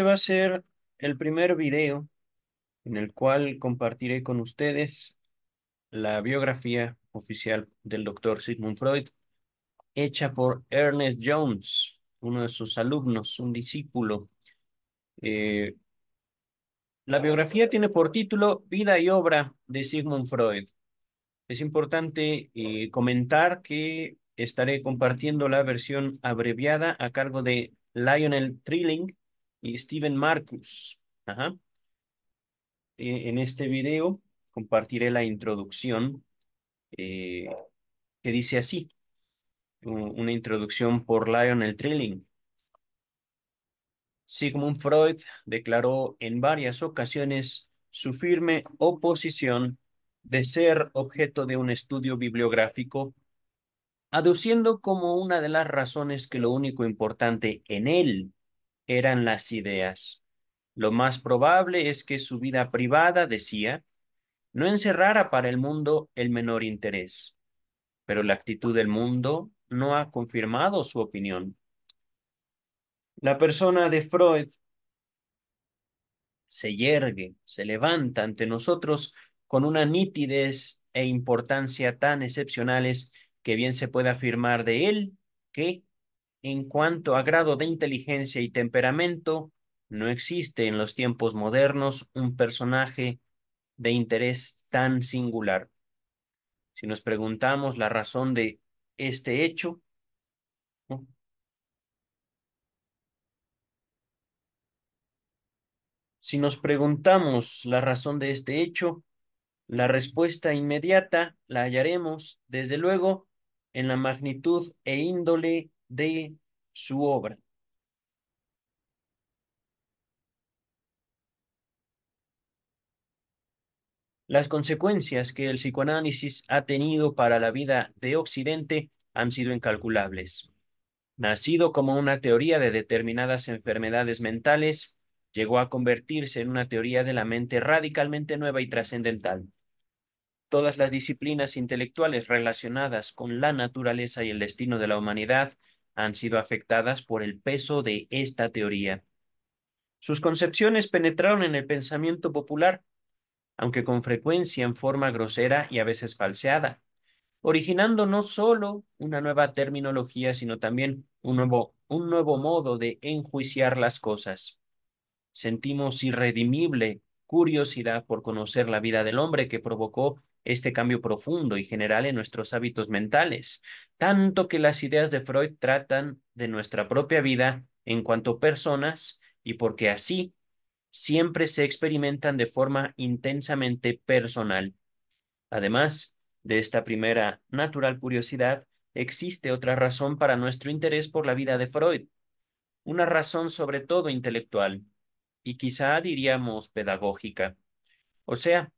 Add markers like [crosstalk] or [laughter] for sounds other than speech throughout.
Este va a ser el primer video en el cual compartiré con ustedes la biografía oficial del doctor Sigmund Freud, hecha por Ernest Jones, uno de sus alumnos, un discípulo. Eh, la biografía tiene por título Vida y obra de Sigmund Freud. Es importante eh, comentar que estaré compartiendo la versión abreviada a cargo de Lionel Trilling, y Steven Marcus. Eh, en este video compartiré la introducción eh, que dice así, una introducción por Lionel Trilling. Sigmund Freud declaró en varias ocasiones su firme oposición de ser objeto de un estudio bibliográfico, aduciendo como una de las razones que lo único importante en él eran las ideas. Lo más probable es que su vida privada, decía, no encerrara para el mundo el menor interés. Pero la actitud del mundo no ha confirmado su opinión. La persona de Freud se yergue, se levanta ante nosotros con una nitidez e importancia tan excepcionales que bien se puede afirmar de él que en cuanto a grado de inteligencia y temperamento, no existe en los tiempos modernos un personaje de interés tan singular. Si nos preguntamos la razón de este hecho, si nos preguntamos la razón de este hecho, la respuesta inmediata la hallaremos, desde luego, en la magnitud e índole de su obra. Las consecuencias que el psicoanálisis ha tenido para la vida de Occidente han sido incalculables. Nacido como una teoría de determinadas enfermedades mentales, llegó a convertirse en una teoría de la mente radicalmente nueva y trascendental. Todas las disciplinas intelectuales relacionadas con la naturaleza y el destino de la humanidad han sido afectadas por el peso de esta teoría. Sus concepciones penetraron en el pensamiento popular, aunque con frecuencia en forma grosera y a veces falseada, originando no solo una nueva terminología, sino también un nuevo, un nuevo modo de enjuiciar las cosas. Sentimos irredimible curiosidad por conocer la vida del hombre que provocó este cambio profundo y general en nuestros hábitos mentales, tanto que las ideas de Freud tratan de nuestra propia vida en cuanto personas y porque así siempre se experimentan de forma intensamente personal. Además de esta primera natural curiosidad, existe otra razón para nuestro interés por la vida de Freud, una razón sobre todo intelectual y quizá diríamos pedagógica. O sea,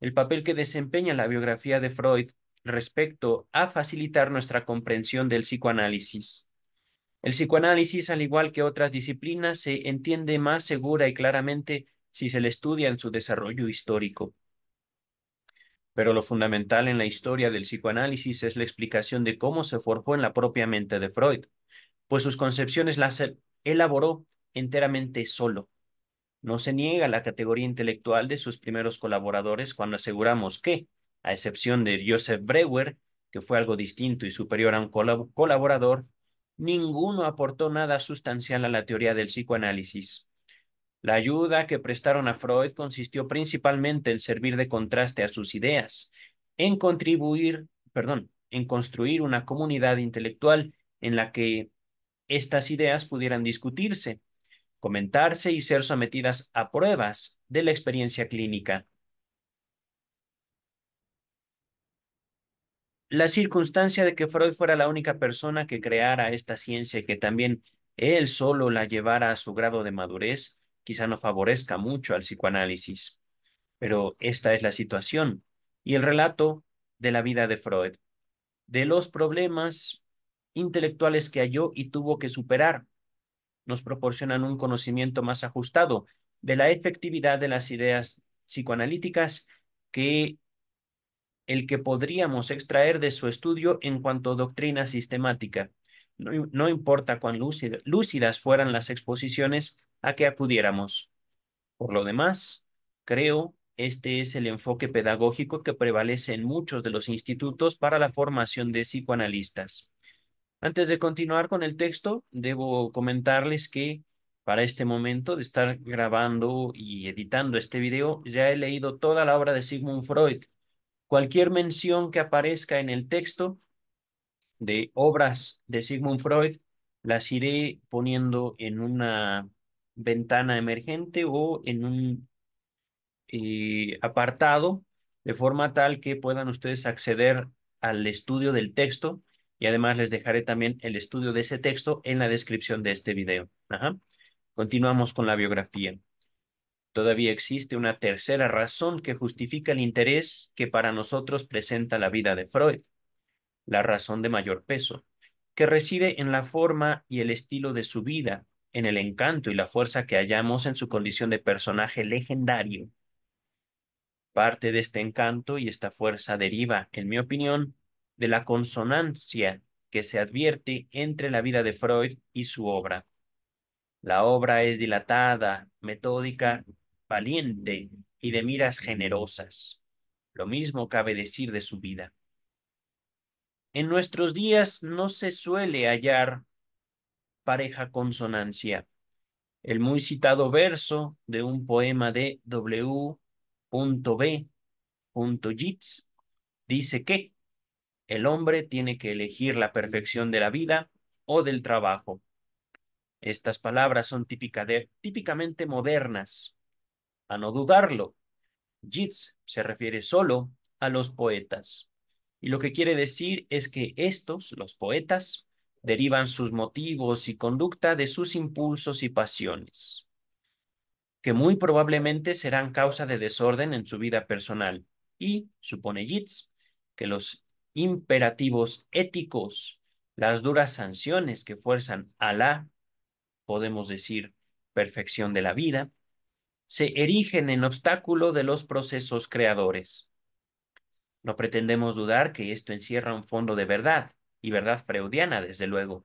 el papel que desempeña la biografía de Freud respecto a facilitar nuestra comprensión del psicoanálisis. El psicoanálisis, al igual que otras disciplinas, se entiende más segura y claramente si se le estudia en su desarrollo histórico. Pero lo fundamental en la historia del psicoanálisis es la explicación de cómo se forjó en la propia mente de Freud, pues sus concepciones las elaboró enteramente solo, no se niega la categoría intelectual de sus primeros colaboradores cuando aseguramos que, a excepción de Joseph Breuer, que fue algo distinto y superior a un colaborador, ninguno aportó nada sustancial a la teoría del psicoanálisis. La ayuda que prestaron a Freud consistió principalmente en servir de contraste a sus ideas, en contribuir, perdón, en construir una comunidad intelectual en la que estas ideas pudieran discutirse, comentarse y ser sometidas a pruebas de la experiencia clínica. La circunstancia de que Freud fuera la única persona que creara esta ciencia y que también él solo la llevara a su grado de madurez quizá no favorezca mucho al psicoanálisis, pero esta es la situación y el relato de la vida de Freud, de los problemas intelectuales que halló y tuvo que superar nos proporcionan un conocimiento más ajustado de la efectividad de las ideas psicoanalíticas que el que podríamos extraer de su estudio en cuanto a doctrina sistemática. No, importa cuán lúcidas fueran las exposiciones a que acudiéramos. Por lo demás, creo este es el enfoque pedagógico que prevalece en muchos de los institutos para la formación de psicoanalistas. Antes de continuar con el texto, debo comentarles que para este momento de estar grabando y editando este video, ya he leído toda la obra de Sigmund Freud. Cualquier mención que aparezca en el texto de obras de Sigmund Freud, las iré poniendo en una ventana emergente o en un eh, apartado, de forma tal que puedan ustedes acceder al estudio del texto y además les dejaré también el estudio de ese texto en la descripción de este video. Continuamos con la biografía. Todavía existe una tercera razón que justifica el interés que para nosotros presenta la vida de Freud, la razón de mayor peso, que reside en la forma y el estilo de su vida, en el encanto y la fuerza que hallamos en su condición de personaje legendario. Parte de este encanto y esta fuerza deriva, en mi opinión, de la consonancia que se advierte entre la vida de Freud y su obra. La obra es dilatada, metódica, valiente y de miras generosas. Lo mismo cabe decir de su vida. En nuestros días no se suele hallar pareja consonancia. El muy citado verso de un poema de W. B. dice que el hombre tiene que elegir la perfección de la vida o del trabajo. Estas palabras son típicamente modernas. A no dudarlo, Yeats se refiere solo a los poetas. Y lo que quiere decir es que estos, los poetas, derivan sus motivos y conducta de sus impulsos y pasiones, que muy probablemente serán causa de desorden en su vida personal. Y, supone Yeats, que los imperativos éticos, las duras sanciones que fuerzan a la, podemos decir, perfección de la vida, se erigen en obstáculo de los procesos creadores. No pretendemos dudar que esto encierra un fondo de verdad, y verdad freudiana, desde luego.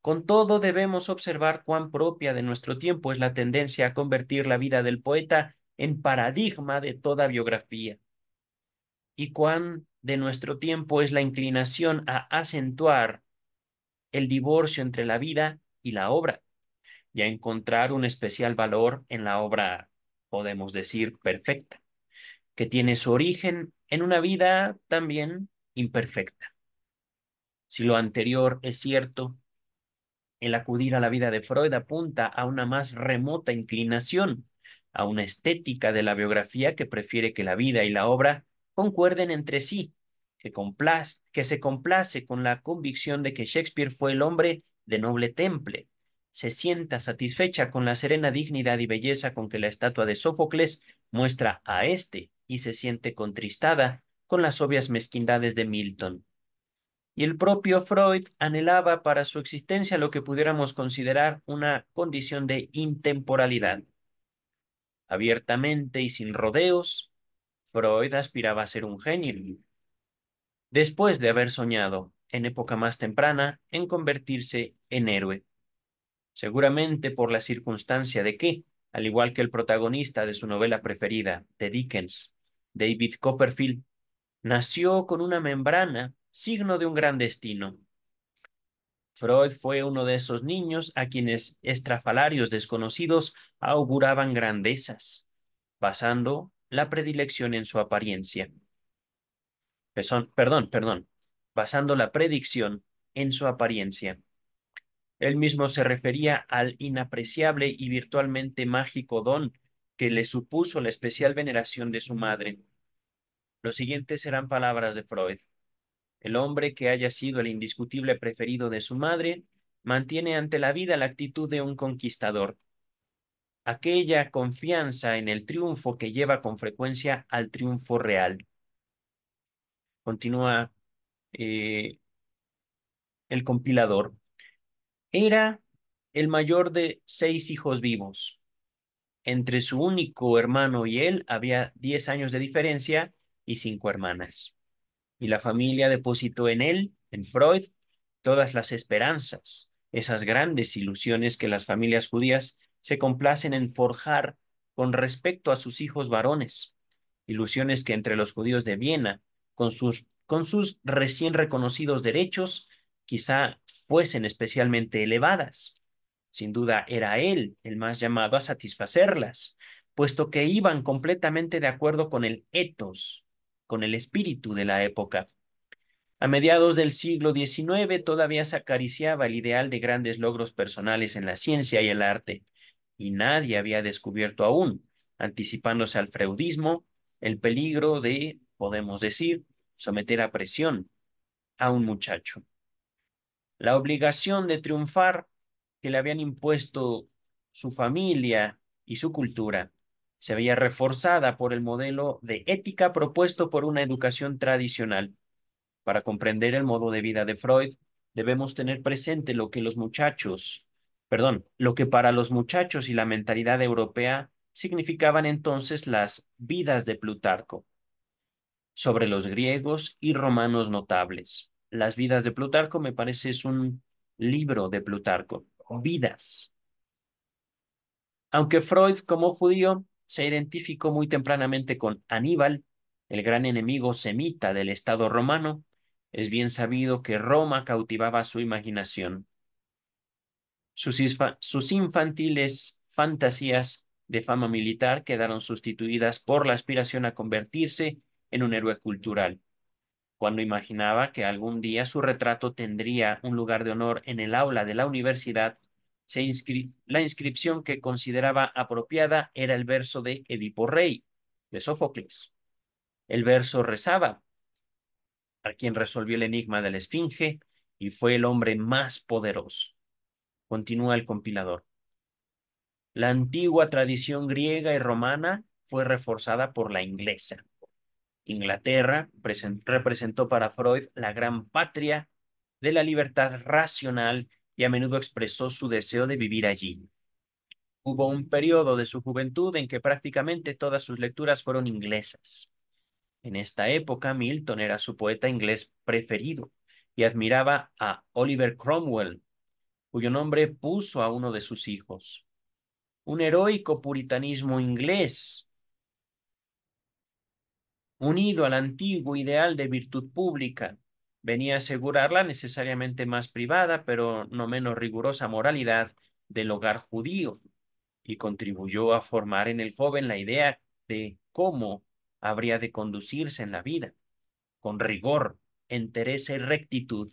Con todo, debemos observar cuán propia de nuestro tiempo es la tendencia a convertir la vida del poeta en paradigma de toda biografía, y cuán de nuestro tiempo es la inclinación a acentuar el divorcio entre la vida y la obra y a encontrar un especial valor en la obra, podemos decir, perfecta, que tiene su origen en una vida también imperfecta. Si lo anterior es cierto, el acudir a la vida de Freud apunta a una más remota inclinación, a una estética de la biografía que prefiere que la vida y la obra concuerden entre sí, que, que se complace con la convicción de que Shakespeare fue el hombre de noble temple, se sienta satisfecha con la serena dignidad y belleza con que la estatua de Sófocles muestra a éste y se siente contristada con las obvias mezquindades de Milton. Y el propio Freud anhelaba para su existencia lo que pudiéramos considerar una condición de intemporalidad. Abiertamente y sin rodeos, Freud aspiraba a ser un genio. Después de haber soñado, en época más temprana, en convertirse en héroe. Seguramente por la circunstancia de que, al igual que el protagonista de su novela preferida, The Dickens, David Copperfield, nació con una membrana, signo de un gran destino. Freud fue uno de esos niños a quienes estrafalarios desconocidos auguraban grandezas, basando la predilección en su apariencia. Perdón, perdón, basando la predicción en su apariencia. Él mismo se refería al inapreciable y virtualmente mágico don que le supuso la especial veneración de su madre. Los siguientes serán palabras de Freud. El hombre que haya sido el indiscutible preferido de su madre mantiene ante la vida la actitud de un conquistador, aquella confianza en el triunfo que lleva con frecuencia al triunfo real. Continúa eh, el compilador. Era el mayor de seis hijos vivos. Entre su único hermano y él había diez años de diferencia y cinco hermanas. Y la familia depositó en él, en Freud, todas las esperanzas, esas grandes ilusiones que las familias judías se complacen en forjar con respecto a sus hijos varones, ilusiones que entre los judíos de Viena, con sus, con sus recién reconocidos derechos, quizá fuesen especialmente elevadas. Sin duda era él el más llamado a satisfacerlas, puesto que iban completamente de acuerdo con el ethos, con el espíritu de la época. A mediados del siglo XIX todavía se acariciaba el ideal de grandes logros personales en la ciencia y el arte y nadie había descubierto aún, anticipándose al freudismo, el peligro de, podemos decir, someter a presión a un muchacho. La obligación de triunfar que le habían impuesto su familia y su cultura se veía reforzada por el modelo de ética propuesto por una educación tradicional. Para comprender el modo de vida de Freud, debemos tener presente lo que los muchachos perdón, lo que para los muchachos y la mentalidad europea significaban entonces las vidas de Plutarco sobre los griegos y romanos notables. Las vidas de Plutarco me parece es un libro de Plutarco, vidas. Aunque Freud, como judío, se identificó muy tempranamente con Aníbal, el gran enemigo semita del Estado romano, es bien sabido que Roma cautivaba su imaginación. Sus, infantiles fantasías de fama militar quedaron sustituidas por la aspiración a convertirse en un héroe cultural. Cuando imaginaba que algún día su retrato tendría un lugar de honor en el aula de la universidad, la inscripción que consideraba apropiada era el verso de Edipo Rey, de Sófocles. El verso rezaba, a quien resolvió el enigma de la Esfinge y fue el hombre más poderoso. Continúa el compilador. La antigua tradición griega y romana fue reforzada por la inglesa. Inglaterra representó para Freud la gran patria de la libertad racional y a menudo expresó su deseo de vivir allí. Hubo un periodo de su juventud en que prácticamente todas sus lecturas fueron inglesas. En esta época, Milton era su poeta inglés preferido y admiraba a Oliver Cromwell, cuyo nombre puso a uno de sus hijos. Un heroico puritanismo inglés, unido al antiguo ideal de virtud pública, venía a asegurar la necesariamente más privada, pero no menos rigurosa moralidad del hogar judío, y contribuyó a formar en el joven la idea de cómo habría de conducirse en la vida, con rigor, entereza y rectitud.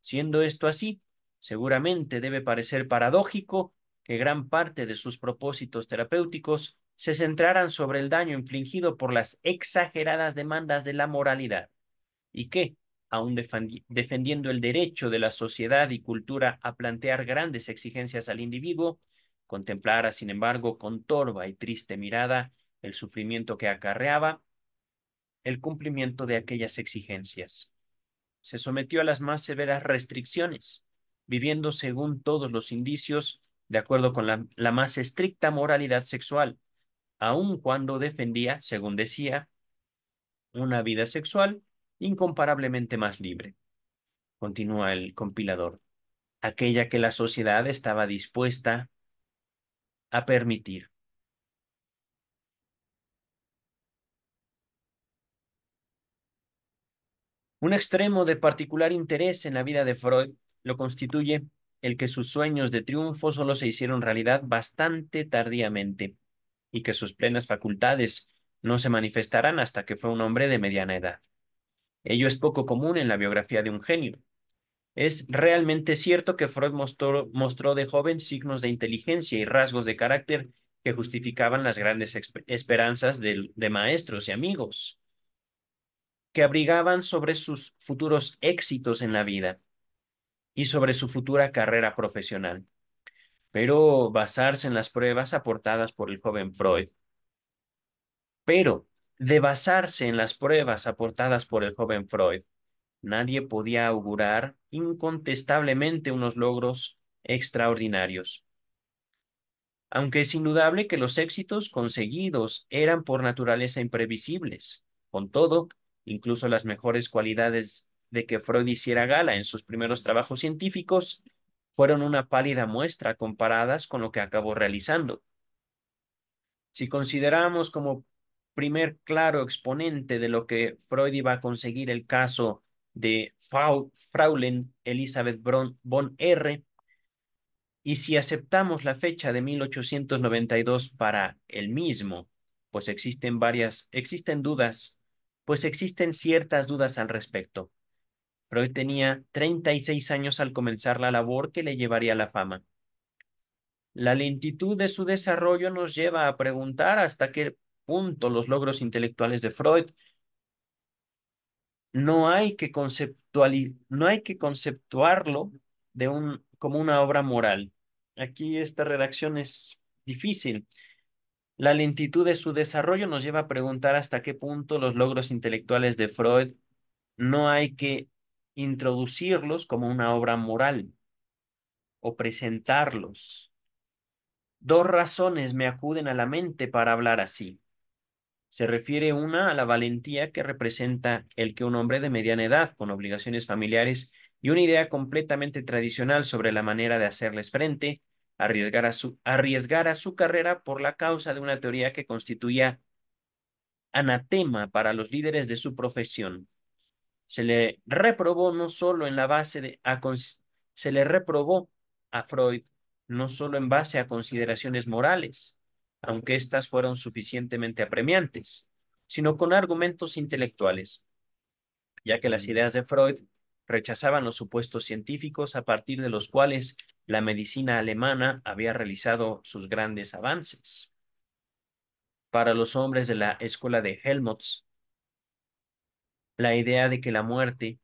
Siendo esto así, Seguramente debe parecer paradójico que gran parte de sus propósitos terapéuticos se centraran sobre el daño infligido por las exageradas demandas de la moralidad y que, aun defendiendo el derecho de la sociedad y cultura a plantear grandes exigencias al individuo, contemplara, sin embargo, con torva y triste mirada el sufrimiento que acarreaba el cumplimiento de aquellas exigencias. Se sometió a las más severas restricciones, viviendo según todos los indicios, de acuerdo con la, más estricta moralidad sexual, aun cuando defendía, según decía, una vida sexual incomparablemente más libre. Continúa el compilador, aquella que la sociedad estaba dispuesta a permitir. Un extremo de particular interés en la vida de Freud lo constituye el que sus sueños de triunfo solo se hicieron realidad bastante tardíamente y que sus plenas facultades no se manifestarán hasta que fue un hombre de mediana edad. Ello es poco común en la biografía de un genio. Es realmente cierto que Freud mostró, de joven signos de inteligencia y rasgos de carácter que justificaban las grandes esperanzas de maestros y amigos, que abrigaban sobre sus futuros éxitos en la vida y sobre su futura carrera profesional, pero basarse en las pruebas aportadas por el joven Freud. Pero de basarse en las pruebas aportadas por el joven Freud, nadie podía augurar incontestablemente unos logros extraordinarios. Aunque es indudable que los éxitos conseguidos eran por naturaleza imprevisibles, con todo, incluso las mejores cualidades de que Freud hiciera gala en sus primeros trabajos científicos fueron una pálida muestra comparadas con lo que acabó realizando. Si consideramos como primer claro exponente de lo que Freud iba a conseguir el caso de Fraulein Elizabeth von R. Y si aceptamos la fecha de 1892 para el mismo, pues existen varias, existen dudas, pues existen ciertas dudas al respecto. Freud tenía 36 años al comenzar la labor que le llevaría a la fama. La lentitud de su desarrollo nos lleva a preguntar hasta qué punto los logros intelectuales de Freud no hay que, no hay que conceptuarlo de un, como una obra moral. Aquí esta redacción es difícil. La lentitud de su desarrollo nos lleva a preguntar hasta qué punto los logros intelectuales de Freud no hay que introducirlos como una obra moral o presentarlos. Dos razones me acuden a la mente para hablar así. Se refiere una a la valentía que representa el que un hombre de mediana edad, con obligaciones familiares y una idea completamente tradicional sobre la manera de hacerles frente, arriesgara su, su carrera por la causa de una teoría que constituía anatema para los líderes de su profesión se le reprobó no solo en la base de, a, se le reprobó a Freud no solo en base a consideraciones morales, aunque éstas fueron suficientemente apremiantes, sino con argumentos intelectuales, ya que las ideas de Freud rechazaban los supuestos científicos a partir de los cuales la medicina alemana había realizado sus grandes avances. Para los hombres de la escuela de Helmholtz, la idea de que la muerte,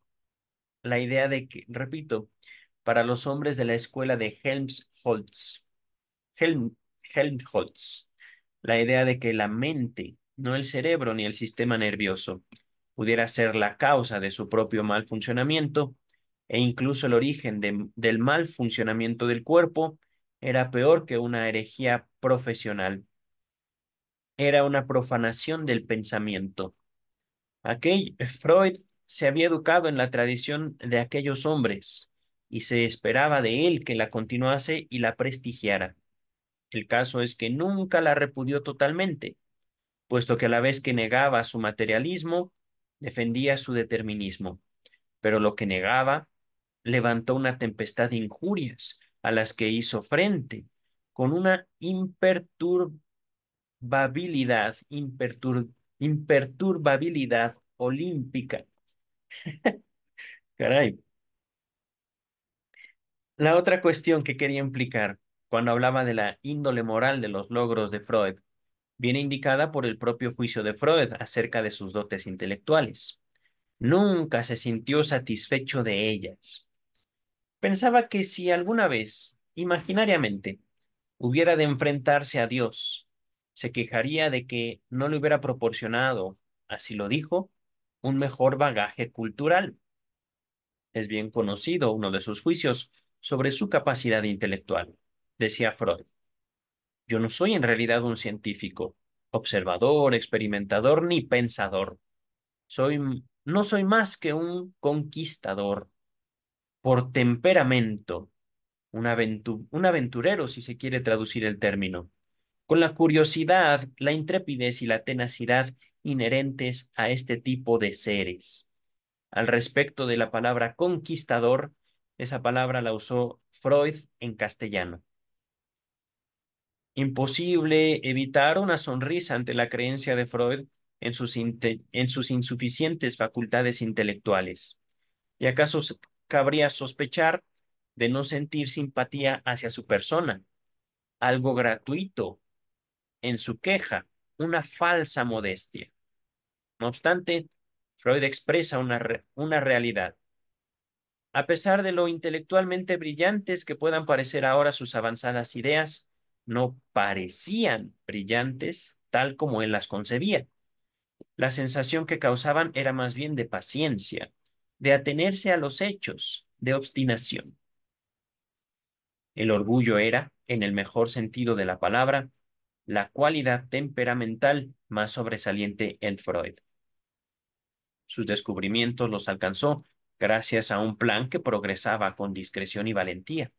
la idea de que, repito, para los hombres de la escuela de Helmholtz, Helmholtz, la idea de que la mente, no el cerebro ni el sistema nervioso, pudiera ser la causa de su propio mal funcionamiento e incluso el origen del mal funcionamiento del cuerpo, era peor que una herejía profesional. Era una profanación del pensamiento Freud se había educado en la tradición de aquellos hombres y se esperaba de él que la continuase y la prestigiara. El caso es que nunca la repudió totalmente, puesto que a la vez que negaba su materialismo, defendía su determinismo. Pero lo que negaba levantó una tempestad de injurias a las que hizo frente con una imperturbabilidad, impertur imperturbabilidad olímpica. [laughs] Caray. La otra cuestión que quería implicar cuando hablaba de la índole moral de los logros de Freud viene indicada por el propio juicio de Freud acerca de sus dotes intelectuales. Nunca se sintió satisfecho de ellas. Pensaba que si alguna vez, imaginariamente, hubiera de enfrentarse a Dios, se quejaría de que no le hubiera proporcionado, así lo dijo, un mejor bagaje cultural. Es bien conocido uno de sus juicios sobre su capacidad intelectual, decía Freud. Yo no soy en realidad un científico, observador, experimentador ni pensador. Soy, no soy más que un conquistador. Por temperamento, un, un aventurero, si se quiere traducir el término con la curiosidad, la intrepidez y la tenacidad inherentes a este tipo de seres. Al respecto de la palabra conquistador, esa palabra la usó Freud en castellano. Imposible evitar una sonrisa ante la creencia de Freud en sus, en sus insuficientes facultades intelectuales. ¿Y acaso cabría sospechar de no sentir simpatía hacia su persona? Algo gratuito, en su queja una falsa modestia. No obstante, Freud expresa una, una realidad. A pesar de lo intelectualmente brillantes que puedan parecer ahora sus avanzadas ideas, no parecían brillantes tal como él las concebía. La sensación que causaban era más bien de paciencia, de atenerse a los hechos, de obstinación. El orgullo era, en el mejor sentido de la palabra, la cualidad temperamental más sobresaliente en Freud. Sus descubrimientos los alcanzó gracias a un plan que progresaba con discreción y valentía.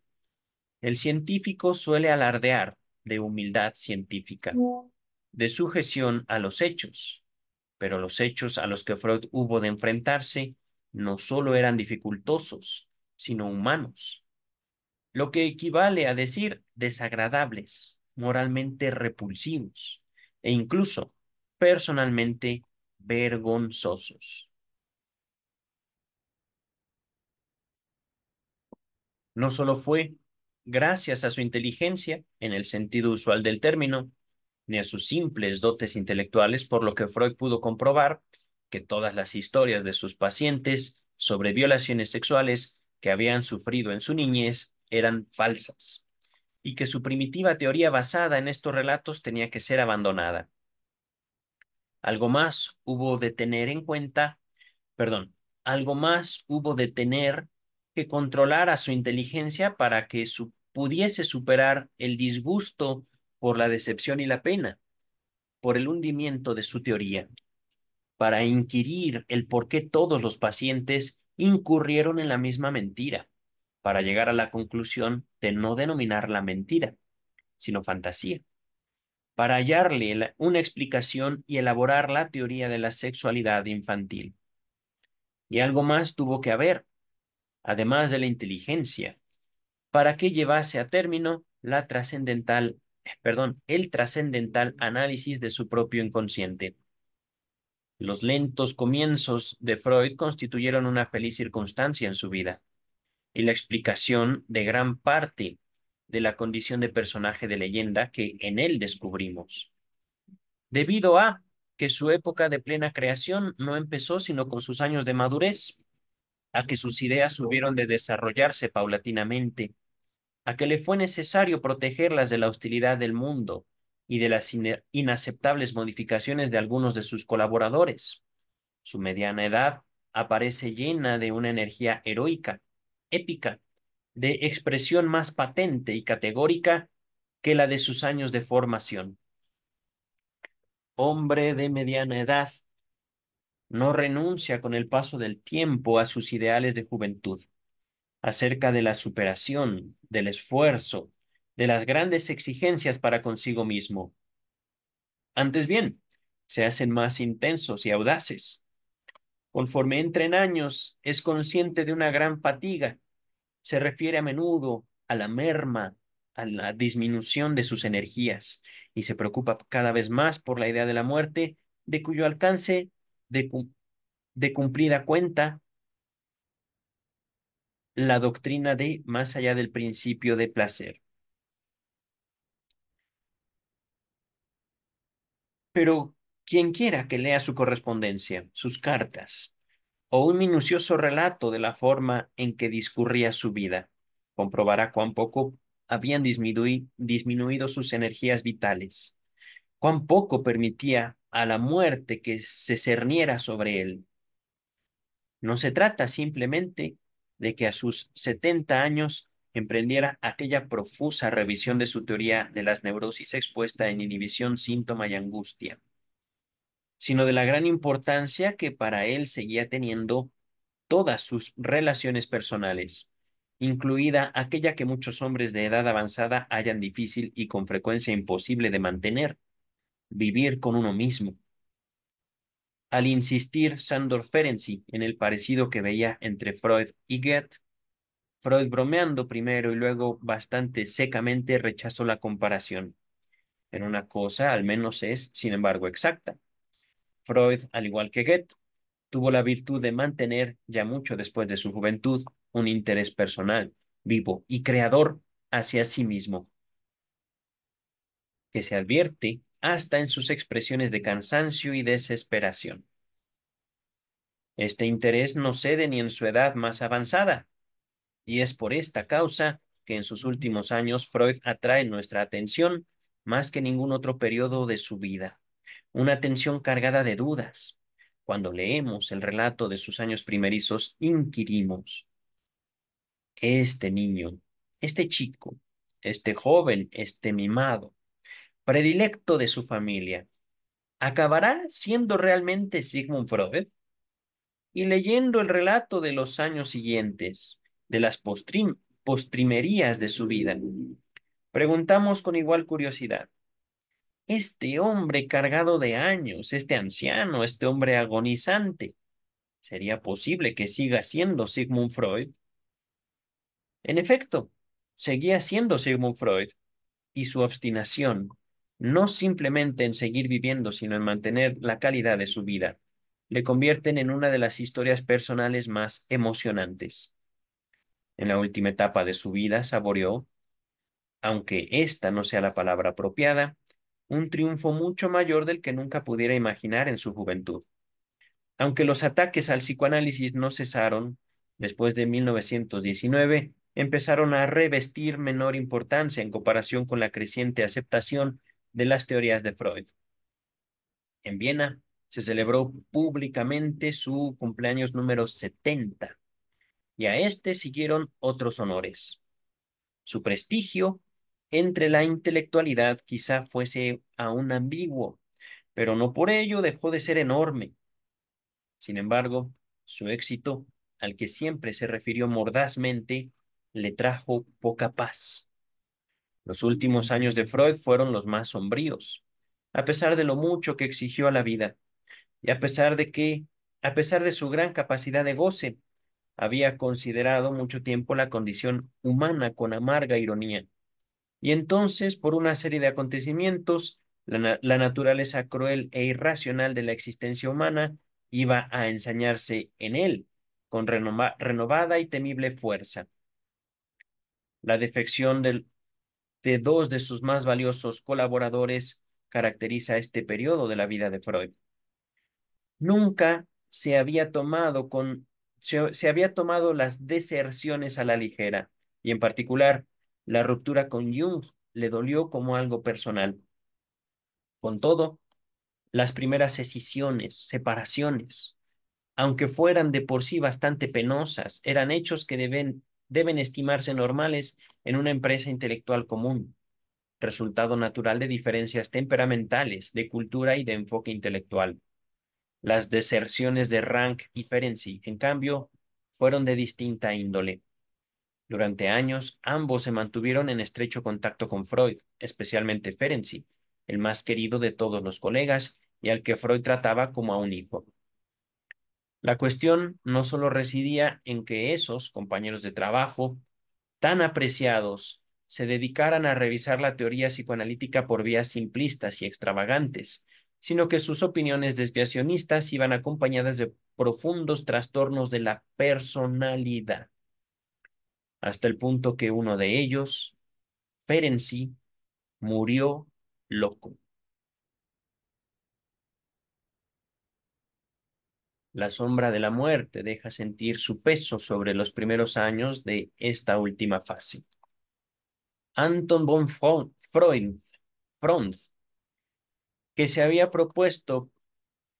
El científico suele alardear de humildad científica, mm. de sujeción a los hechos, pero los hechos a los que Freud hubo de enfrentarse no solo eran dificultosos, sino humanos, lo que equivale a decir desagradables, moralmente repulsivos e incluso personalmente vergonzosos. No solo fue gracias a su inteligencia, en el sentido usual del término, ni a sus simples dotes intelectuales, por lo que Freud pudo comprobar que todas las historias de sus pacientes sobre violaciones sexuales que habían sufrido en su niñez eran falsas y que su primitiva teoría basada en estos relatos tenía que ser abandonada. Algo más hubo de tener en cuenta, perdón, algo más hubo de tener que controlar a su inteligencia para que pudiese superar el disgusto por la decepción y la pena, por el hundimiento de su teoría, para inquirir el por qué todos los pacientes incurrieron en la misma mentira para llegar a la conclusión de no denominar la mentira, sino fantasía, para hallarle una explicación y elaborar la teoría de la sexualidad infantil. Y algo más tuvo que haber, además de la inteligencia, para que llevase a término la trascendental, el trascendental análisis de su propio inconsciente. Los lentos comienzos de Freud constituyeron una feliz circunstancia en su vida y la explicación de gran parte de la condición de personaje de leyenda que en él descubrimos. Debido a que su época de plena creación no empezó sino con sus años de madurez, a que sus ideas hubieron de desarrollarse paulatinamente, a que le fue necesario protegerlas de la hostilidad del mundo y de las inaceptables modificaciones de algunos de sus colaboradores. Su mediana edad aparece llena de una energía heroica épica, de expresión más patente y categórica que la de sus años de formación. Hombre de mediana edad, no renuncia con el paso del tiempo a sus ideales de juventud, acerca de la superación, del esfuerzo, de las grandes exigencias para consigo mismo. Antes bien, se hacen más intensos y audaces, Conforme entra en años, es consciente de una gran fatiga. Se refiere a menudo a la merma, a la disminución de sus energías y se preocupa cada vez más por la idea de la muerte, de cuyo alcance de, de cumplida cuenta la doctrina de más allá del principio de placer. Pero quien quiera que lea su correspondencia, sus cartas, o un minucioso relato de la forma en que discurría su vida, comprobará cuán poco habían disminuido sus energías vitales, cuán poco permitía a la muerte que se cerniera sobre él. No se trata simplemente de que a sus 70 años emprendiera aquella profusa revisión de su teoría de las neurosis expuesta en inhibición, síntoma y angustia sino de la gran importancia que para él seguía teniendo todas sus relaciones personales, incluida aquella que muchos hombres de edad avanzada hallan difícil y con frecuencia imposible de mantener, vivir con uno mismo. Al insistir Sandor Ferenczi en el parecido que veía entre Freud y Goethe, Freud bromeando primero y luego bastante secamente rechazó la comparación. En una cosa al menos es, sin embargo, exacta. Freud, al igual que Goethe, tuvo la virtud de mantener, ya mucho después de su juventud, un interés personal, vivo y creador hacia sí mismo, que se advierte hasta en sus expresiones de cansancio y desesperación. Este interés no cede ni en su edad más avanzada, y es por esta causa que en sus últimos años Freud atrae nuestra atención más que ningún otro periodo de su vida una atención cargada de dudas. Cuando leemos el relato de sus años primerizos, inquirimos, este niño, este chico, este joven, este mimado, predilecto de su familia, ¿acabará siendo realmente Sigmund Freud? Y leyendo el relato de los años siguientes, de las postrimerías de su vida, preguntamos con igual curiosidad, este hombre cargado de años, este anciano, este hombre agonizante, ¿sería posible que siga siendo Sigmund Freud? En efecto, seguía siendo Sigmund Freud y su obstinación, no simplemente en seguir viviendo, sino en mantener la calidad de su vida, le convierten en una de las historias personales más emocionantes. En la última etapa de su vida saboreó, aunque esta no sea la palabra apropiada, un triunfo mucho mayor del que nunca pudiera imaginar en su juventud. Aunque los ataques al psicoanálisis no cesaron, después de 1919 empezaron a revestir menor importancia en comparación con la creciente aceptación de las teorías de Freud. En Viena se celebró públicamente su cumpleaños número 70 y a este siguieron otros honores. Su prestigio entre la intelectualidad quizá fuese aún ambiguo, pero no por ello dejó de ser enorme. Sin embargo, su éxito, al que siempre se refirió mordazmente, le trajo poca paz. Los últimos años de Freud fueron los más sombríos, a pesar de lo mucho que exigió a la vida, y a pesar de que, a pesar de su gran capacidad de goce, había considerado mucho tiempo la condición humana con amarga ironía y entonces, por una serie de acontecimientos, la, naturaleza cruel e irracional de la existencia humana iba a ensañarse en él con renovada y temible fuerza. La defección de dos de sus más valiosos colaboradores caracteriza este periodo de la vida de Freud. Nunca se había tomado con se había tomado las deserciones a la ligera y en particular la ruptura con Jung le dolió como algo personal. Con todo, las primeras escisiones, separaciones, aunque fueran de por sí bastante penosas, eran hechos que deben, deben estimarse normales en una empresa intelectual común, resultado natural de diferencias temperamentales, de cultura y de enfoque intelectual. Las deserciones de Rank y Ferenczi, en cambio, fueron de distinta índole. Durante años, ambos se mantuvieron en estrecho contacto con Freud, especialmente Ferenczi, el más querido de todos los colegas y al que Freud trataba como a un hijo. La cuestión no solo residía en que esos compañeros de trabajo, tan apreciados, se dedicaran a revisar la teoría psicoanalítica por vías simplistas y extravagantes, sino que sus opiniones desviacionistas iban acompañadas de profundos trastornos de la personalidad hasta el punto que uno de ellos, Ferenczi, murió loco. La sombra de la muerte deja sentir su peso sobre los primeros años de esta última fase. Anton von Freud, que se había propuesto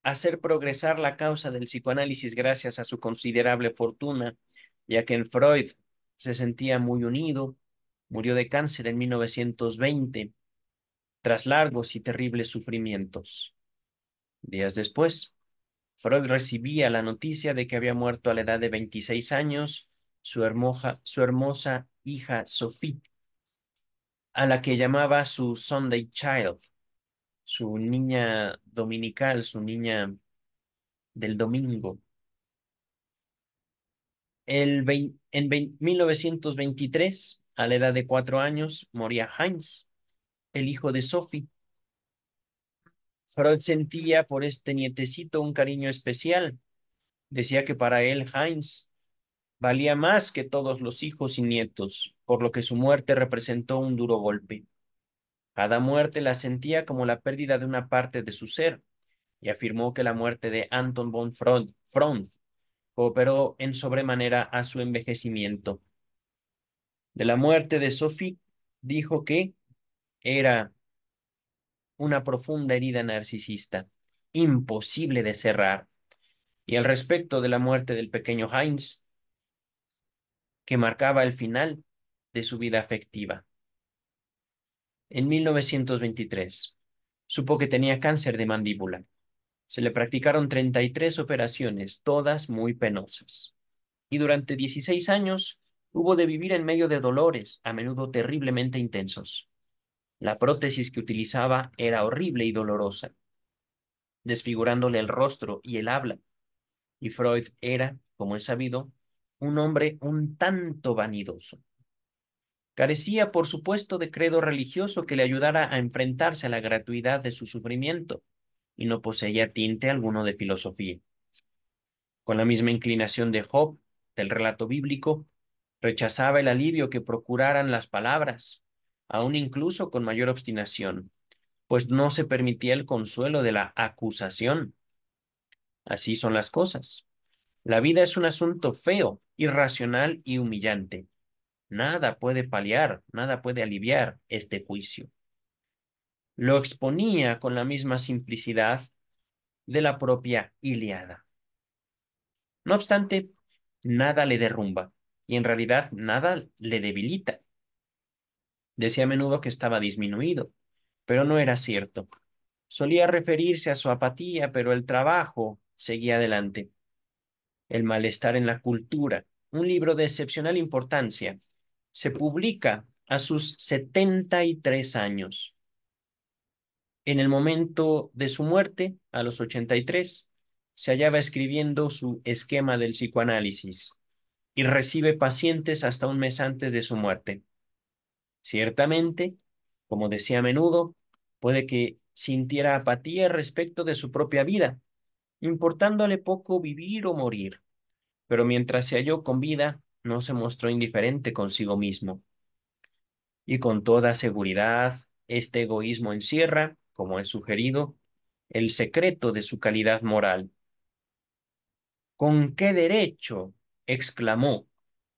hacer progresar la causa del psicoanálisis gracias a su considerable fortuna, ya que en Freud se sentía muy unido, murió de cáncer en 1920, tras largos y terribles sufrimientos. Días después, Freud recibía la noticia de que había muerto a la edad de 26 años su hermosa, su hermosa hija Sophie, a la que llamaba su Sunday Child, su niña dominical, su niña del domingo en 1923, a la edad de cuatro años, moría Heinz, el hijo de Sophie. Freud sentía por este nietecito un cariño especial. Decía que para él Heinz valía más que todos los hijos y nietos, por lo que su muerte representó un duro golpe. Cada muerte la sentía como la pérdida de una parte de su ser, y afirmó que la muerte de Anton von Freud, cooperó en sobremanera a su envejecimiento. De la muerte de Sophie dijo que era una profunda herida narcisista, imposible de cerrar. Y al respecto de la muerte del pequeño Heinz, que marcaba el final de su vida afectiva. En 1923, supo que tenía cáncer de mandíbula se le practicaron 33 operaciones, todas muy penosas. Y durante 16 años hubo de vivir en medio de dolores, a menudo terriblemente intensos. La prótesis que utilizaba era horrible y dolorosa, desfigurándole el rostro y el habla. Y Freud era, como es sabido, un hombre un tanto vanidoso. Carecía, por supuesto, de credo religioso que le ayudara a enfrentarse a la gratuidad de su sufrimiento y no poseía tinte alguno de filosofía. Con la misma inclinación de Job, del relato bíblico, rechazaba el alivio que procuraran las palabras, aun incluso con mayor obstinación, pues no se permitía el consuelo de la acusación. Así son las cosas. La vida es un asunto feo, irracional y humillante. Nada puede paliar, nada puede aliviar este juicio lo exponía con la misma simplicidad de la propia Iliada. No obstante, nada le derrumba y en realidad nada le debilita. Decía a menudo que estaba disminuido, pero no era cierto. Solía referirse a su apatía, pero el trabajo seguía adelante. El malestar en la cultura, un libro de excepcional importancia, se publica a sus 73 años. En el momento de su muerte, a los 83, se hallaba escribiendo su esquema del psicoanálisis y recibe pacientes hasta un mes antes de su muerte. Ciertamente, como decía a menudo, puede que sintiera apatía respecto de su propia vida, importándole poco vivir o morir, pero mientras se halló con vida, no se mostró indiferente consigo mismo. Y con toda seguridad, este egoísmo encierra como he sugerido, el secreto de su calidad moral. ¿Con qué derecho? exclamó,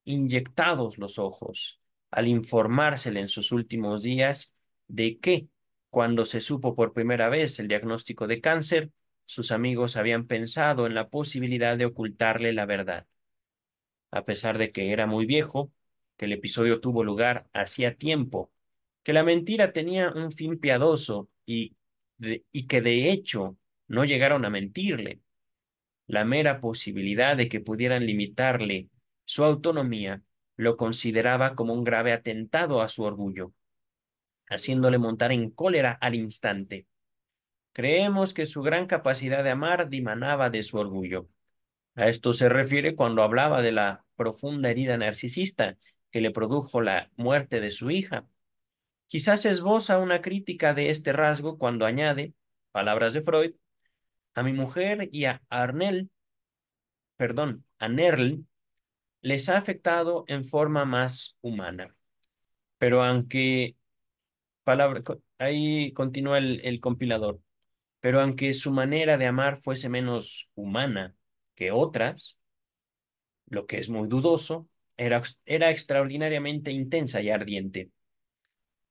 inyectados los ojos, al informársele en sus últimos días de que, cuando se supo por primera vez el diagnóstico de cáncer, sus amigos habían pensado en la posibilidad de ocultarle la verdad. A pesar de que era muy viejo, que el episodio tuvo lugar hacía tiempo, que la mentira tenía un fin piadoso y, que de hecho no llegaron a mentirle. La mera posibilidad de que pudieran limitarle su autonomía lo consideraba como un grave atentado a su orgullo, haciéndole montar en cólera al instante. Creemos que su gran capacidad de amar dimanaba de su orgullo. A esto se refiere cuando hablaba de la profunda herida narcisista que le produjo la muerte de su hija. Quizás esboza una crítica de este rasgo cuando añade, palabras de Freud, a mi mujer y a Arnel, perdón, a Nerl, les ha afectado en forma más humana. Pero aunque, ahí continúa el, el compilador, pero aunque su manera de amar fuese menos humana que otras, lo que es muy dudoso, era, era extraordinariamente intensa y ardiente.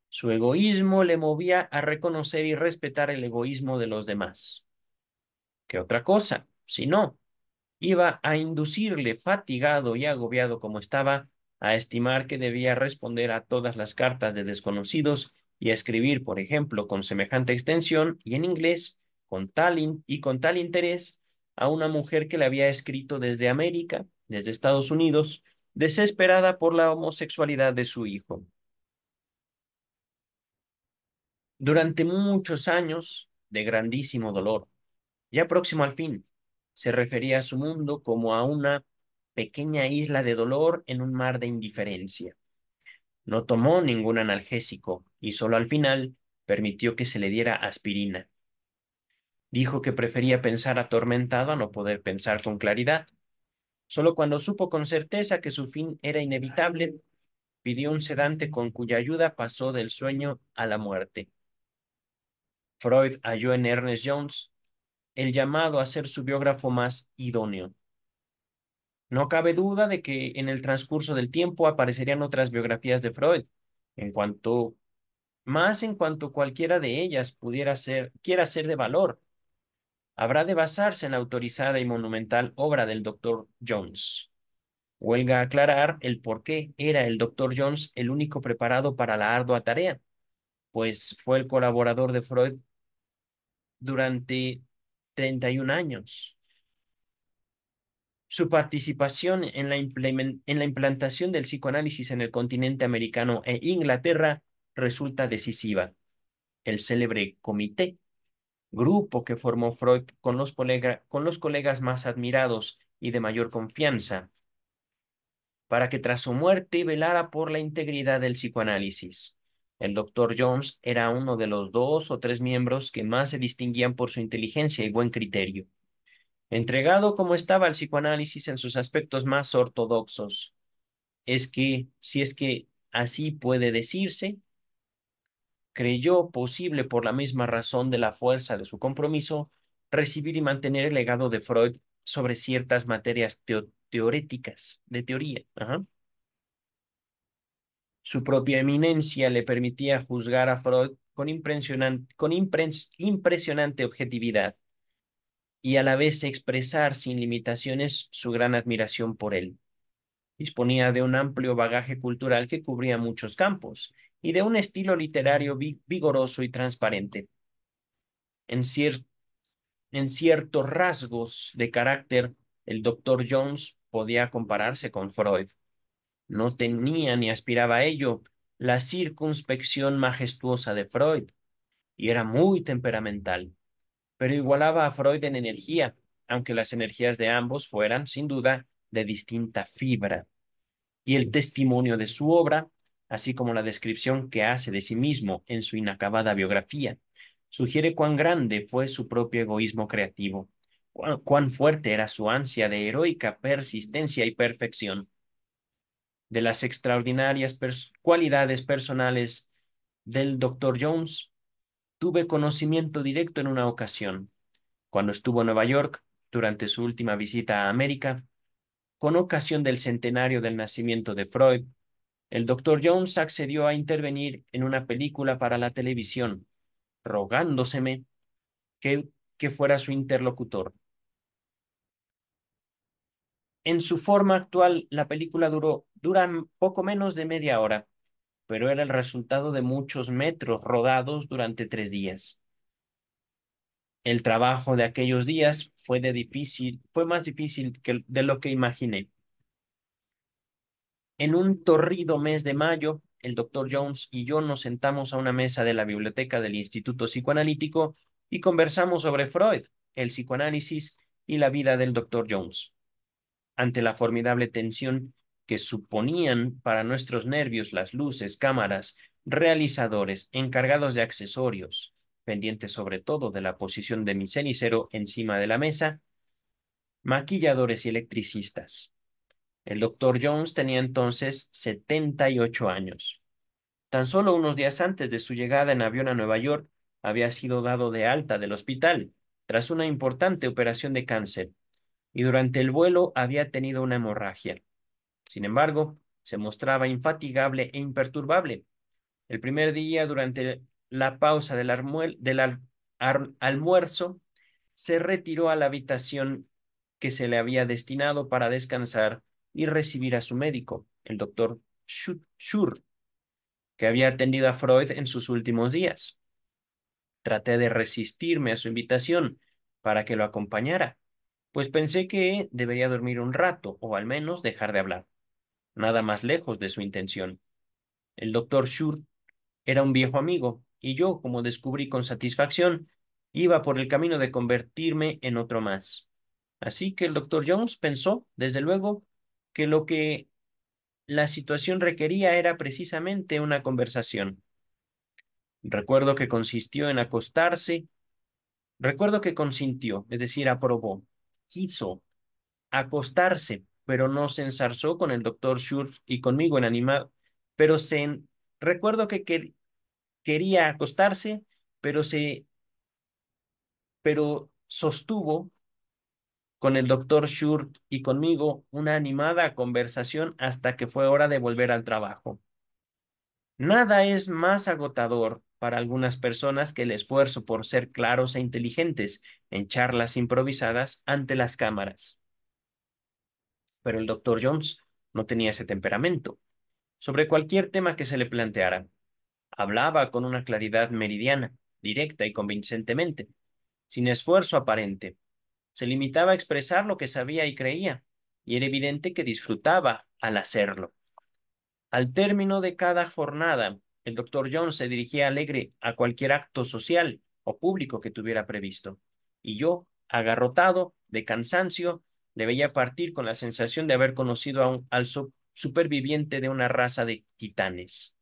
Su egoísmo le movía a reconocer y respetar el egoísmo de los demás. ¿Qué otra cosa? Si no, iba a inducirle, fatigado y agobiado como estaba, a estimar que debía responder a todas las cartas de desconocidos y a escribir, por ejemplo, con semejante extensión y en inglés, con tal y con tal interés, a una mujer que le había escrito desde América, desde Estados Unidos, desesperada por la homosexualidad de su hijo durante muchos años de grandísimo dolor. Ya próximo al fin, se refería a su mundo como a una pequeña isla de dolor en un mar de indiferencia. No tomó ningún analgésico y solo al final permitió que se le diera aspirina. Dijo que prefería pensar atormentado a no poder pensar con claridad. Solo cuando supo con certeza que su fin era inevitable, pidió un sedante con cuya ayuda pasó del sueño a la muerte. Freud halló en Ernest Jones el llamado a ser su biógrafo más idóneo. No cabe duda de que en el transcurso del tiempo aparecerían otras biografías de Freud, en cuanto más en cuanto cualquiera de ellas pudiera ser, quiera ser de valor, habrá de basarse en la autorizada y monumental obra del doctor Jones. Huelga aclarar el por qué era el doctor Jones el único preparado para la ardua tarea, pues fue el colaborador de Freud durante 31 años. Su participación en la, implantación del psicoanálisis en el continente americano e Inglaterra resulta decisiva. El célebre comité, grupo que formó Freud con los colegas más admirados y de mayor confianza, para que tras su muerte velara por la integridad del psicoanálisis. El doctor Jones era uno de los dos o tres miembros que más se distinguían por su inteligencia y buen criterio. Entregado como estaba al psicoanálisis en sus aspectos más ortodoxos, es que, si es que así puede decirse, creyó posible por la misma razón de la fuerza de su compromiso recibir y mantener el legado de Freud sobre ciertas materias teoréticas, de teoría. Ajá. Su propia eminencia le permitía juzgar a Freud con, impresionante, objetividad y a la vez expresar sin limitaciones su gran admiración por él. Disponía de un amplio bagaje cultural que cubría muchos campos y de un estilo literario vigoroso y transparente. En, en ciertos rasgos de carácter, el doctor Jones podía compararse con Freud no tenía ni aspiraba a ello la circunspección majestuosa de Freud, y era muy temperamental, pero igualaba a Freud en energía, aunque las energías de ambos fueran, sin duda, de distinta fibra. Y el testimonio de su obra, así como la descripción que hace de sí mismo en su inacabada biografía, sugiere cuán grande fue su propio egoísmo creativo, cuán fuerte era su ansia de heroica persistencia y perfección de las extraordinarias cualidades personales del doctor Jones, tuve conocimiento directo en una ocasión, cuando estuvo en Nueva York durante su última visita a América, con ocasión del centenario del nacimiento de Freud, el doctor Jones accedió a intervenir en una película para la televisión, rogándoseme que, que fuera su interlocutor. En su forma actual, la película duró, dura poco menos de media hora, pero era el resultado de muchos metros rodados durante tres días. El trabajo de aquellos días fue, más difícil que de lo que imaginé. En un torrido mes de mayo, el doctor Jones y yo nos sentamos a una mesa de la biblioteca del Instituto Psicoanalítico y conversamos sobre Freud, el psicoanálisis y la vida del doctor Jones ante la formidable tensión que suponían para nuestros nervios las luces, cámaras, realizadores, encargados de accesorios, pendientes sobre todo de la posición de mi cenicero encima de la mesa, maquilladores y electricistas. El doctor Jones tenía entonces 78 años. Tan solo unos días antes de su llegada en avión a Nueva York, había sido dado de alta del hospital tras una importante operación de cáncer y durante el vuelo había tenido una hemorragia. Sin embargo, se mostraba infatigable e imperturbable. El primer día, durante la pausa del, almuerzo, se retiró a la habitación que se le había destinado para descansar y recibir a su médico, el doctor Schur, que había atendido a Freud en sus últimos días. Traté de resistirme a su invitación para que lo acompañara, pues pensé que debería dormir un rato o al menos dejar de hablar. Nada más lejos de su intención. El doctor Schur era un viejo amigo, y yo, como descubrí con satisfacción, iba por el camino de convertirme en otro más. Así que el doctor Jones pensó, desde luego, que lo que la situación requería era precisamente una conversación. Recuerdo que consistió en acostarse, recuerdo que consintió, es decir, aprobó, quiso acostarse, pero no se ensarzó con el doctor Schultz y conmigo en animado pero se recuerdo que quería acostarse, pero se pero sostuvo con el doctor Schultz y conmigo una animada conversación hasta que fue hora de volver al trabajo. Nada es más agotador para algunas personas que el esfuerzo por ser claros e inteligentes en charlas improvisadas ante las cámaras. Pero el doctor Jones no tenía ese temperamento. Sobre cualquier tema que se le planteara, hablaba con una claridad meridiana, directa y convincentemente, sin esfuerzo aparente. Se limitaba a expresar lo que sabía y creía, y era evidente que disfrutaba al hacerlo. Al término de cada jornada, el doctor Jones se dirigía alegre a cualquier acto social o público que tuviera previsto, y yo, agarrotado, de cansancio, le veía partir con la sensación de haber conocido a un, al superviviente de una raza de titanes.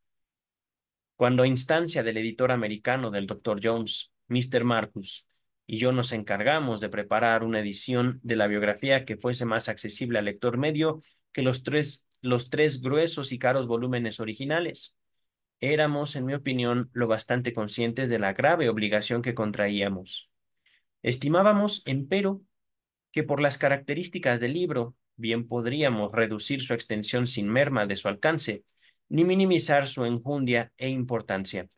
Cuando a instancia del editor americano del doctor Jones, Mr. Marcus, y yo nos encargamos de preparar una edición de la biografía que fuese más accesible al lector medio que los tres gruesos y caros volúmenes originales, éramos, en mi opinión, lo bastante conscientes de la grave obligación que contraíamos. Estimábamos, empero, que por las características del libro bien podríamos reducir su extensión sin merma de su alcance, ni minimizar su enjundia e importancia.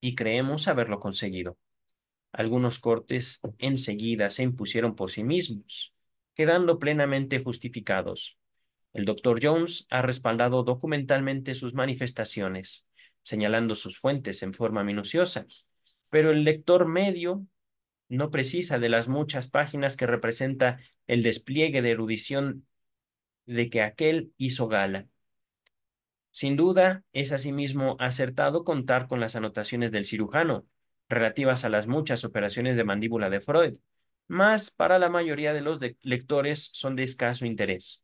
Y creemos haberlo conseguido. Algunos cortes enseguida se impusieron por sí mismos, quedando plenamente justificados. El doctor Jones ha respaldado documentalmente sus manifestaciones señalando sus fuentes en forma minuciosa, pero el lector medio no precisa de las muchas páginas que representa el despliegue de erudición de que aquel hizo gala. Sin duda, es asimismo acertado contar con las anotaciones del cirujano, relativas a las muchas operaciones de mandíbula de Freud, mas para la mayoría de los lectores son de escaso interés.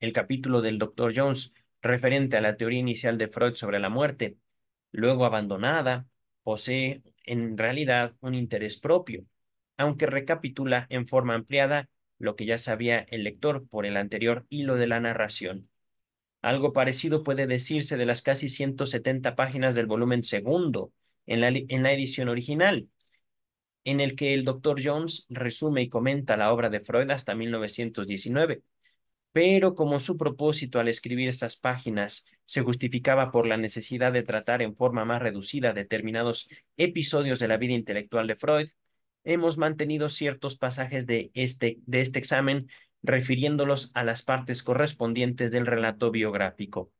El capítulo del Dr. Jones referente a la teoría inicial de Freud sobre la muerte, luego abandonada, posee en realidad un interés propio, aunque recapitula en forma ampliada lo que ya sabía el lector por el anterior hilo de la narración. Algo parecido puede decirse de las casi 170 páginas del volumen segundo en la, edición original, en el que el doctor Jones resume y comenta la obra de Freud hasta 1919 pero como su propósito al escribir estas páginas se justificaba por la necesidad de tratar en forma más reducida determinados episodios de la vida intelectual de Freud, hemos mantenido ciertos pasajes de este, de este examen refiriéndolos a las partes correspondientes del relato biográfico.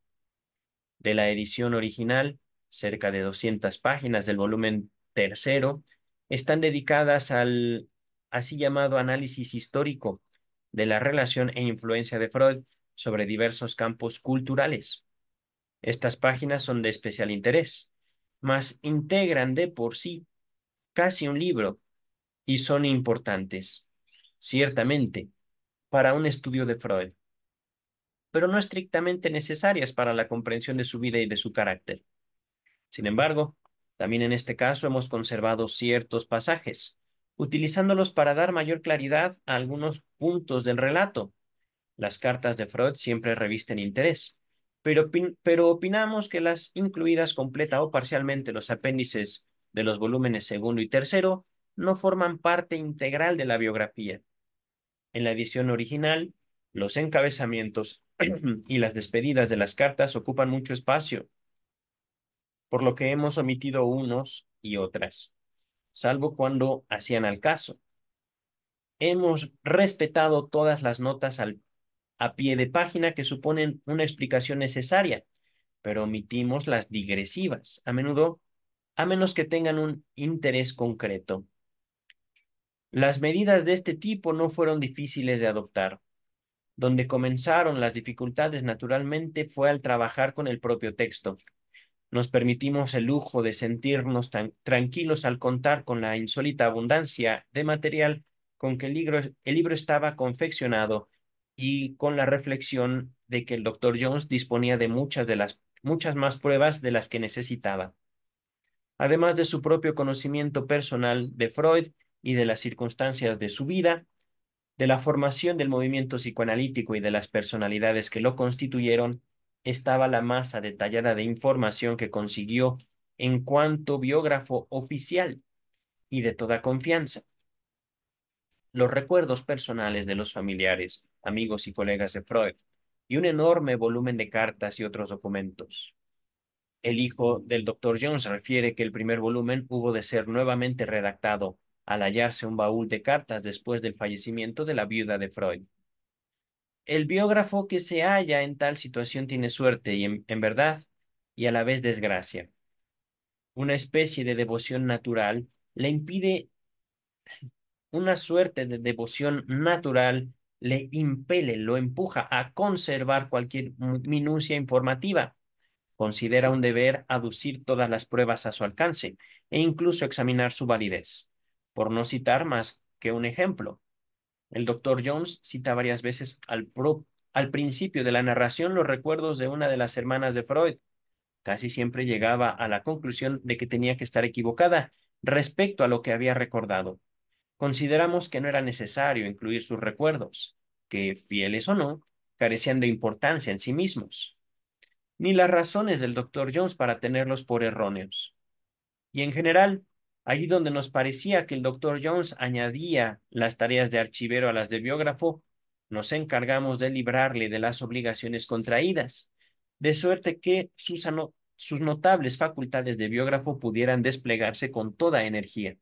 De la edición original, cerca de 200 páginas del volumen tercero, están dedicadas al así llamado análisis histórico, de la relación e influencia de Freud sobre diversos campos culturales. Estas páginas son de especial interés, mas integran de por sí casi un libro y son importantes, ciertamente, para un estudio de Freud, pero no estrictamente necesarias para la comprensión de su vida y de su carácter. Sin embargo, también en este caso hemos conservado ciertos pasajes, utilizándolos para dar mayor claridad a algunos puntos del relato. Las cartas de Freud siempre revisten interés, pero, opinamos que las incluidas completa o parcialmente los apéndices de los volúmenes segundo y tercero no forman parte integral de la biografía. En la edición original, los encabezamientos [clears throat] y las despedidas de las cartas ocupan mucho espacio, por lo que hemos omitido unos y otras salvo cuando hacían al caso. Hemos respetado todas las notas a pie de página que suponen una explicación necesaria, pero omitimos las digresivas, a menudo, a menos que tengan un interés concreto. Las medidas de este tipo no fueron difíciles de adoptar. Donde comenzaron las dificultades naturalmente fue al trabajar con el propio texto, nos permitimos el lujo de sentirnos tan tranquilos al contar con la insólita abundancia de material con que el libro, estaba confeccionado y con la reflexión de que el doctor Jones disponía de muchas, de las, muchas más pruebas de las que necesitaba. Además de su propio conocimiento personal de Freud y de las circunstancias de su vida, de la formación del movimiento psicoanalítico y de las personalidades que lo constituyeron, estaba la masa detallada de información que consiguió en cuanto biógrafo oficial y de toda confianza. Los recuerdos personales de los familiares, amigos y colegas de Freud, y un enorme volumen de cartas y otros documentos. El hijo del doctor Jones refiere que el primer volumen hubo de ser nuevamente redactado al hallarse un baúl de cartas después del fallecimiento de la viuda de Freud. El biógrafo que se halla en tal situación tiene suerte y en, verdad y a la vez desgracia. Una especie de devoción natural le impide, una suerte de devoción natural le impele, lo empuja a conservar cualquier minucia informativa. Considera un deber aducir todas las pruebas a su alcance e incluso examinar su validez. Por no citar más que un ejemplo, el doctor Jones cita varias veces al, al principio de la narración los recuerdos de una de las hermanas de Freud. Casi siempre llegaba a la conclusión de que tenía que estar equivocada respecto a lo que había recordado. Consideramos que no era necesario incluir sus recuerdos, que, fieles o no, carecían de importancia en sí mismos, ni las razones del doctor Jones para tenerlos por erróneos. Y en general, Allí donde nos parecía que el doctor Jones añadía las tareas de archivero a las de biógrafo, nos encargamos de librarle de las obligaciones contraídas, de suerte que sus, sus notables facultades de biógrafo pudieran desplegarse con toda energía.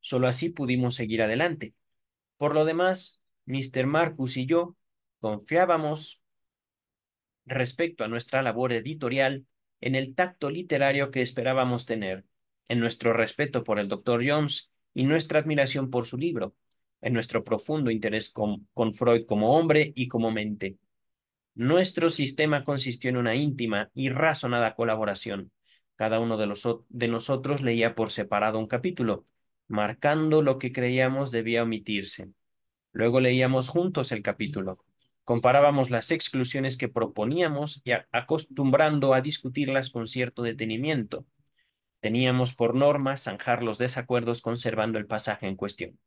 Solo así pudimos seguir adelante. Por lo demás, Mr. Marcus y yo confiábamos respecto a nuestra labor editorial en el tacto literario que esperábamos tener, en nuestro respeto por el doctor Jones y nuestra admiración por su libro, en nuestro profundo interés con, Freud como hombre y como mente. Nuestro sistema consistió en una íntima y razonada colaboración. Cada uno de, los, de nosotros leía por separado un capítulo, marcando lo que creíamos debía omitirse. Luego leíamos juntos el capítulo. Comparábamos las exclusiones que proponíamos y acostumbrando a discutirlas con cierto detenimiento Teníamos por norma zanjar los desacuerdos conservando el pasaje en cuestión.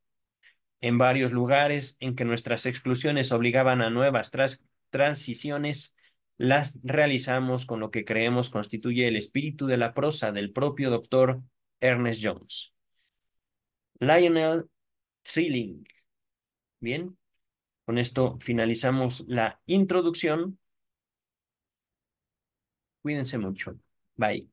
En varios lugares en que nuestras exclusiones obligaban a nuevas transiciones, las realizamos con lo que creemos constituye el espíritu de la prosa del propio doctor Ernest Jones. Lionel Trilling. Bien, con esto finalizamos la introducción. Cuídense mucho. Bye.